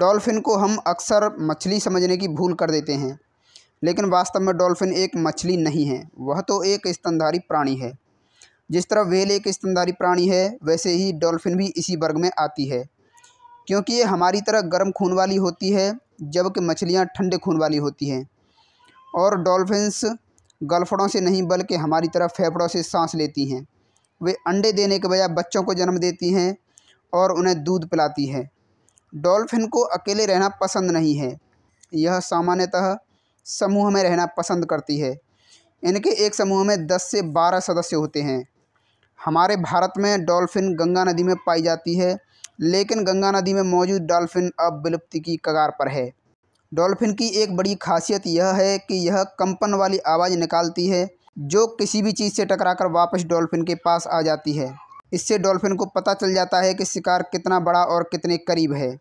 dolphin को हम अक्सर मछली समझने की भूल कर देते हैं लेकिन वास्तव में डॉल्फ़िन एक मछली नहीं है वह तो एक स्तनधारी प्राणी है जिस तरह व्हेल एक स्तनधारी प्राणी है वैसे ही डॉल्फ़िन भी इसी वर्ग में आती है क्योंकि ये हमारी तरह गर्म खून वाली होती है जबकि मछलियाँ ठंडे खून वाली होती हैं और डॉल्फिन्स गलफड़ों से नहीं बल्कि हमारी तरह फेफड़ों से सांस लेती हैं वे अंडे देने के बजाय बच्चों को जन्म देती हैं और उन्हें दूध पिलाती है डॉल्फिन को अकेले रहना पसंद नहीं है यह सामान्यतः समूह में रहना पसंद करती है इनके एक समूह में 10 से 12 सदस्य होते हैं हमारे भारत में डॉल्फिन गंगा नदी में पाई जाती है लेकिन गंगा नदी में मौजूद डॉल्फिन अब विलुप्ति की कगार पर है डॉल्फिन की एक बड़ी खासियत यह है कि यह कंपन वाली आवाज़ निकालती है जो किसी भी चीज़ से टकराकर वापस डॉल्फिन के पास आ जाती है इससे डॉल्फिन को पता चल जाता है कि शिकार कितना बड़ा और कितने करीब है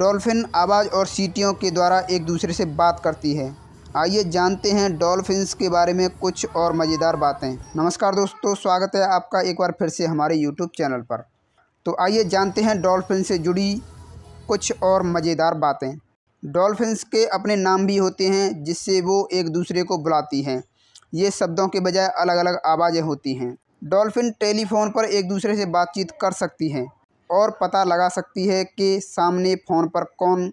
डॉल्फिन आवाज़ और सीटियों के द्वारा एक दूसरे से बात करती है आइए जानते हैं डॉल्फिन्स के बारे में कुछ और मज़ेदार बातें नमस्कार दोस्तों स्वागत है आपका एक बार फिर से हमारे यूट्यूब चैनल पर तो आइए जानते हैं डॉल्फिन से जुड़ी कुछ और मज़ेदार बातें डॉल्फिन्स के अपने नाम भी होते हैं जिससे वो एक दूसरे को बुलाती हैं ये शब्दों के बजाय अलग अलग आवाज़ें होती हैं डॉल्फ़िन टेलीफोन पर एक दूसरे से बातचीत कर सकती हैं और पता लगा सकती है कि सामने फ़ोन पर कौन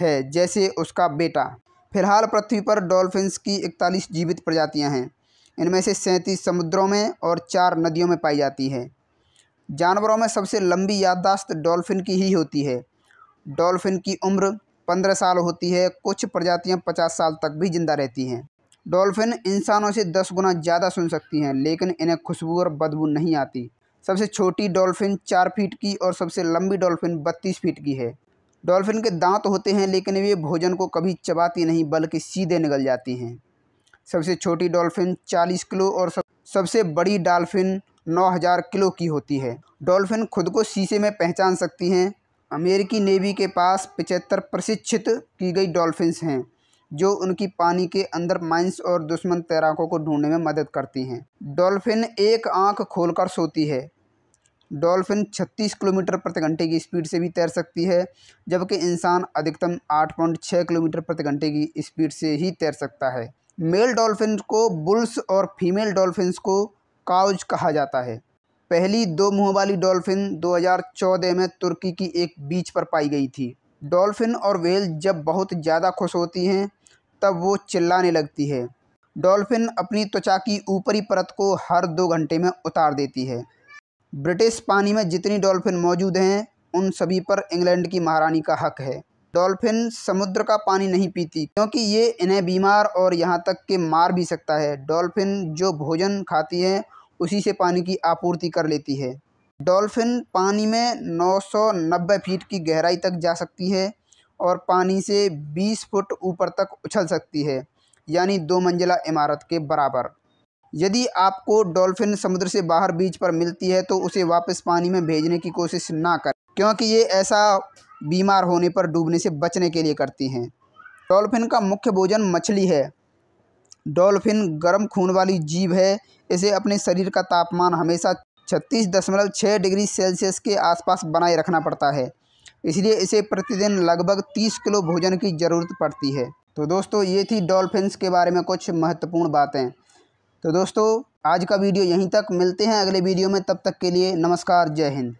है जैसे उसका बेटा फिलहाल पृथ्वी पर डॉल्फिन्स की इकतालीस जीवित प्रजातियां हैं इनमें से सैंतीस समुद्रों में और चार नदियों में पाई जाती है जानवरों में सबसे लंबी याददाश्त डॉल्फिन की ही होती है डॉल्फिन की उम्र पंद्रह साल होती है कुछ प्रजातियां पचास साल तक भी जिंदा रहती हैं डॉल्फिन इंसानों से दस गुना ज़्यादा सुन सकती हैं लेकिन इन्हें खुशबू और बदबू नहीं आती सबसे छोटी डॉल्फिन चार फीट की और सबसे लंबी डॉल्फिन बत्तीस फीट की है डॉल्फिन के दांत होते हैं लेकिन वे भोजन को कभी चबाती नहीं बल्कि सीधे निकल जाती हैं सबसे छोटी डॉल्फिन चालीस किलो और सब सबसे बड़ी डॉल्फिन नौ हज़ार किलो की होती है डॉल्फिन खुद को शीशे में पहचान सकती हैं अमेरिकी नेवी के पास पचहत्तर प्रशिक्षित की गई डॉल्फिन हैं जो उनकी पानी के अंदर माइंस और दुश्मन तैराकों को ढूंढने में मदद करती हैं डॉल्फिन एक आंख खोलकर सोती है डॉल्फिन 36 किलोमीटर प्रति घंटे की स्पीड से भी तैर सकती है जबकि इंसान अधिकतम 8.6 किलोमीटर प्रति घंटे की स्पीड से ही तैर सकता है मेल डॉल्फिन को बुल्स और फीमेल डॉल्फिन को काउज कहा जाता है पहली दो मुँह वाली डॉल्फिन 2014 में तुर्की की एक बीच पर पाई गई थी डॉल्फिन और वेल जब बहुत ज़्यादा खुश होती हैं तब वो चिल्लाने लगती है डॉल्फिन अपनी त्वचा की ऊपरी परत को हर दो घंटे में उतार देती है ब्रिटिश पानी में जितनी डॉल्फिन मौजूद हैं उन सभी पर इंग्लैंड की महारानी का हक है डॉल्फिन समुद्र का पानी नहीं पीती क्योंकि ये इन्हें बीमार और यहाँ तक के मार भी सकता है डॉल्फिन जो भोजन खाती है उसी से पानी की आपूर्ति कर लेती है डॉल्फिन पानी में 990 फीट की गहराई तक जा सकती है और पानी से 20 फुट ऊपर तक उछल सकती है यानी दो मंजिला इमारत के बराबर यदि आपको डॉल्फिन समुद्र से बाहर बीच पर मिलती है तो उसे वापस पानी में भेजने की कोशिश ना करें क्योंकि ये ऐसा बीमार होने पर डूबने से बचने के लिए करती हैं डॉल्फिन का मुख्य भोजन मछली है डॉल्फिन गर्म खून वाली जीव है इसे अपने शरीर का तापमान हमेशा छत्तीस दशमलव छः डिग्री सेल्सियस के आसपास बनाए रखना पड़ता है इसलिए इसे प्रतिदिन लगभग 30 किलो भोजन की ज़रूरत पड़ती है तो दोस्तों ये थी डॉल्फिन्स के बारे में कुछ महत्वपूर्ण बातें तो दोस्तों आज का वीडियो यहीं तक मिलते हैं अगले वीडियो में तब तक के लिए नमस्कार जय हिंद